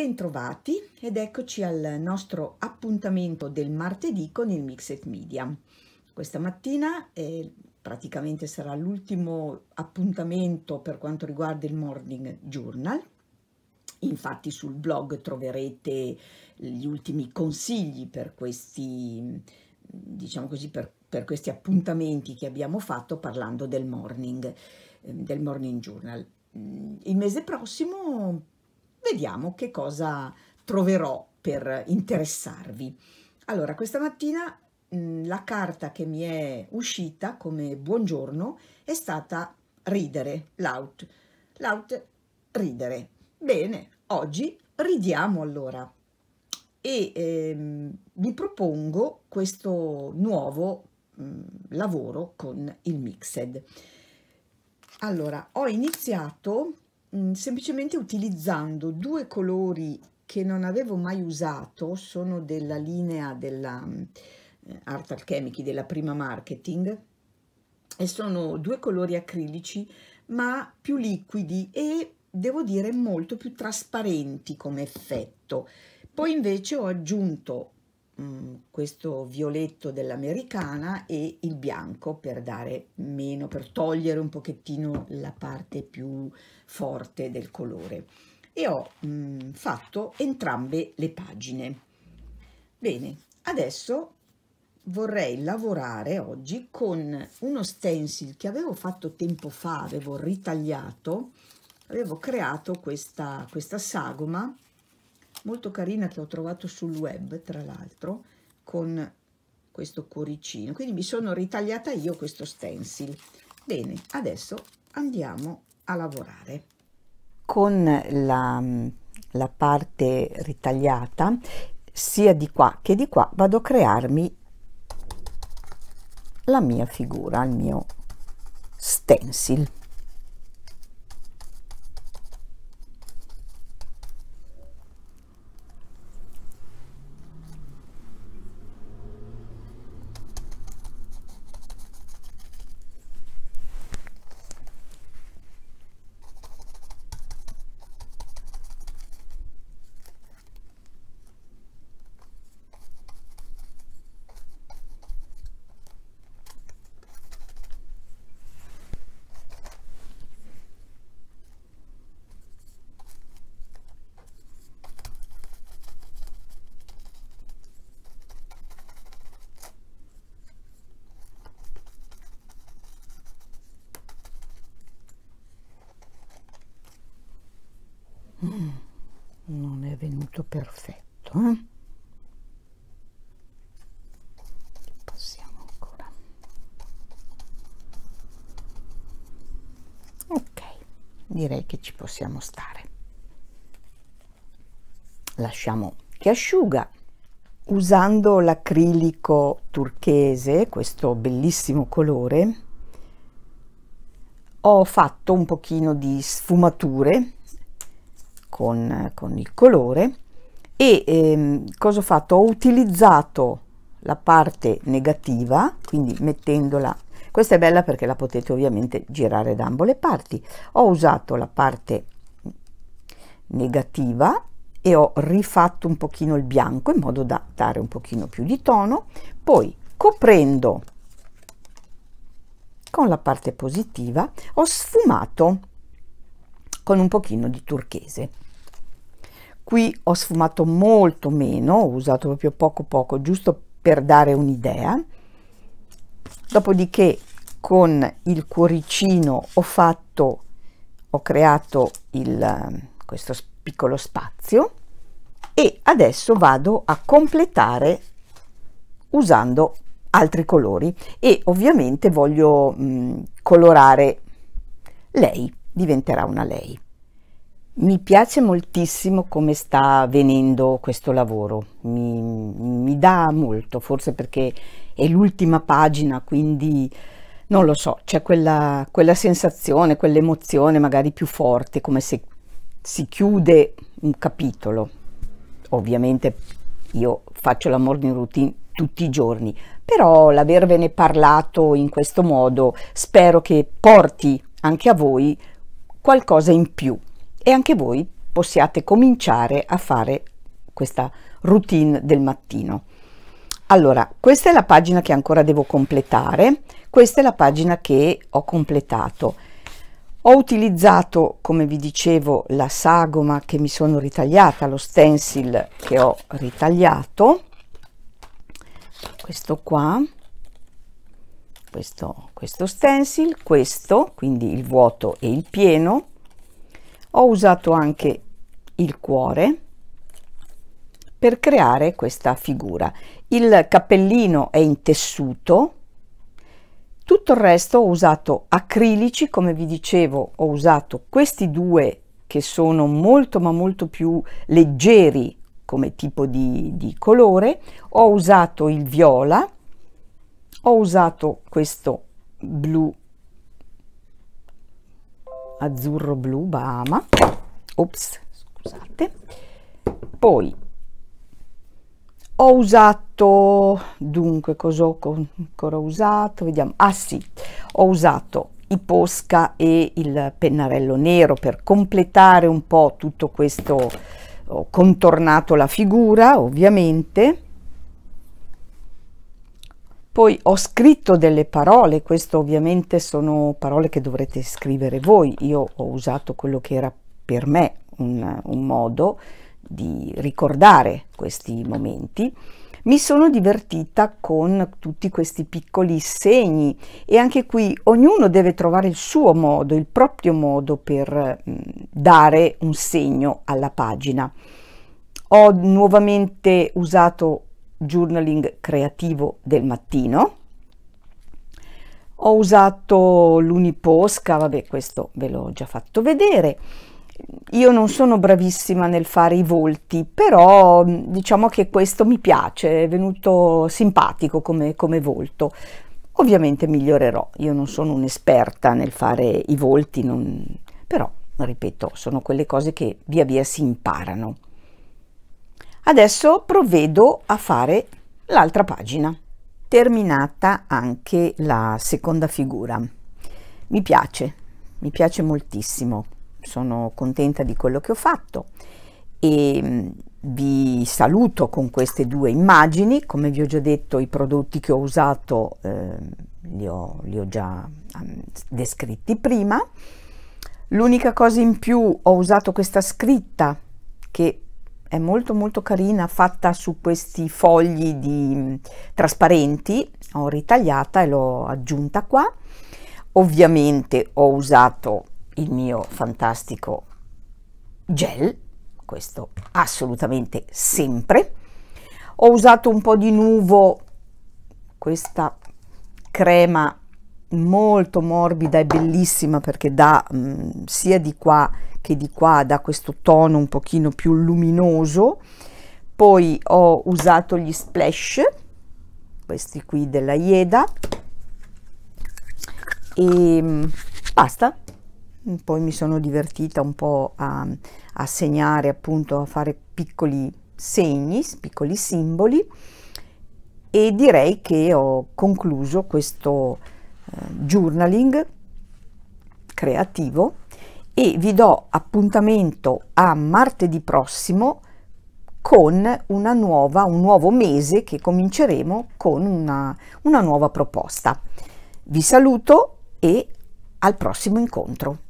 Bentrovati ed eccoci al nostro appuntamento del martedì con il Mixed Media. Questa mattina eh, praticamente sarà l'ultimo appuntamento per quanto riguarda il Morning Journal. Infatti sul blog troverete gli ultimi consigli per questi, diciamo così, per, per questi appuntamenti che abbiamo fatto parlando del morning, ehm, del morning journal. Il mese prossimo Vediamo che cosa troverò per interessarvi. Allora, questa mattina mh, mm, la carta che mi è uscita come buongiorno è stata ridere, l'out, l'out ridere. Bene, oggi ridiamo allora e ehm, vi propongo questo nuovo mh, mm, lavoro con il Mixed. Allora, ho iniziato Mm, semplicemente utilizzando due colori che non avevo mai usato, sono della linea della mm, eh, Art Alchemici della prima marketing e sono due colori acrilici ma più liquidi e devo dire molto più trasparenti come effetto. Poi invece ho aggiunto Mm, questo violetto dell'americana e il bianco per dare meno, per togliere un pochettino la parte più forte del colore. E ho mh, mm, fatto entrambe le pagine. Bene, adesso vorrei lavorare oggi con uno stencil che avevo fatto tempo fa, avevo ritagliato, avevo creato questa, questa sagoma molto carina che ho trovato sul web tra l'altro con questo cuoricino quindi mi sono ritagliata io questo stencil bene adesso andiamo a lavorare con la, la parte ritagliata sia di qua che di qua vado a crearmi la mia figura il mio stencil Mm. non è venuto perfetto eh? passiamo ancora ok direi che ci possiamo stare lasciamo che asciuga usando l'acrilico turchese questo bellissimo colore ho fatto un pochino di sfumature con, con il colore e ehm, cosa ho fatto? Ho utilizzato la parte negativa, quindi mettendola, questa è bella perché la potete ovviamente girare da ambo le parti, ho usato la parte negativa e ho rifatto un pochino il bianco in modo da dare un pochino più di tono, poi coprendo con la parte positiva ho sfumato con un pochino di turchese. Qui ho sfumato molto meno, ho usato proprio poco poco, giusto per dare un'idea. Dopodiché con il cuoricino ho fatto, ho creato il, questo piccolo spazio e adesso vado a completare usando altri colori e ovviamente voglio mh, colorare lei diventerà una lei. Mi piace moltissimo come sta venendo questo lavoro, mi, mi dà molto, forse perché è l'ultima pagina, quindi non lo so, c'è quella, quella sensazione, quell'emozione magari più forte, come se si chiude un capitolo. Ovviamente io faccio la morning routine tutti i giorni, però l'avervene parlato in questo modo spero che porti anche a voi qualcosa in più e anche voi possiate cominciare a fare questa routine del mattino. Allora, questa è la pagina che ancora devo completare, questa è la pagina che ho completato. Ho utilizzato, come vi dicevo, la sagoma che mi sono ritagliata, lo stencil che ho ritagliato, questo qua, questo, questo stencil, questo, quindi il vuoto e il pieno. Ho usato anche il cuore per creare questa figura. Il cappellino è in tessuto, tutto il resto ho usato acrilici, come vi dicevo ho usato questi due che sono molto ma molto più leggeri come tipo di, di colore, ho usato il viola ho usato questo blu azzurro blu Bahama ops scusate poi ho usato dunque cosa ho ancora usato vediamo ah sì ho usato i posca e il pennarello nero per completare un po tutto questo ho contornato la figura ovviamente poi ho scritto delle parole, queste ovviamente sono parole che dovrete scrivere voi, io ho usato quello che era per me un, un modo di ricordare questi momenti. Mi sono divertita con tutti questi piccoli segni e anche qui ognuno deve trovare il suo modo, il proprio modo per mm, dare un segno alla pagina. Ho nuovamente usato journaling creativo del mattino. Ho usato l'uniposca, vabbè questo ve l'ho già fatto vedere. Io non sono bravissima nel fare i volti, però diciamo che questo mi piace, è venuto simpatico come, come volto. Ovviamente migliorerò, io non sono un'esperta nel fare i volti, non... però ripeto, sono quelle cose che via via si imparano. Adesso provvedo a fare l'altra pagina, terminata anche la seconda figura. Mi piace, mi piace moltissimo, sono contenta di quello che ho fatto e mm, vi saluto con queste due immagini, come vi ho già detto i prodotti che ho usato eh, li, ho, li, ho, già mm, descritti prima. L'unica cosa in più ho usato questa scritta che è molto molto carina, fatta su questi fogli di, mm, trasparenti, ho ritagliata e l'ho aggiunta qua. Ovviamente ho usato il mio fantastico gel, questo assolutamente sempre. Ho usato un po' di nuvo questa crema molto morbida e bellissima perché dà mh, mm, sia di qua che di qua dà questo tono un pochino più luminoso poi ho usato gli splash questi qui della Ieda e mh, mm, basta poi mi sono divertita un po' a, a segnare appunto a fare piccoli segni piccoli simboli e direi che ho concluso questo journaling creativo e vi do appuntamento a martedì prossimo con nuova, un nuovo mese che cominceremo con una, una nuova proposta. Vi saluto e al prossimo incontro.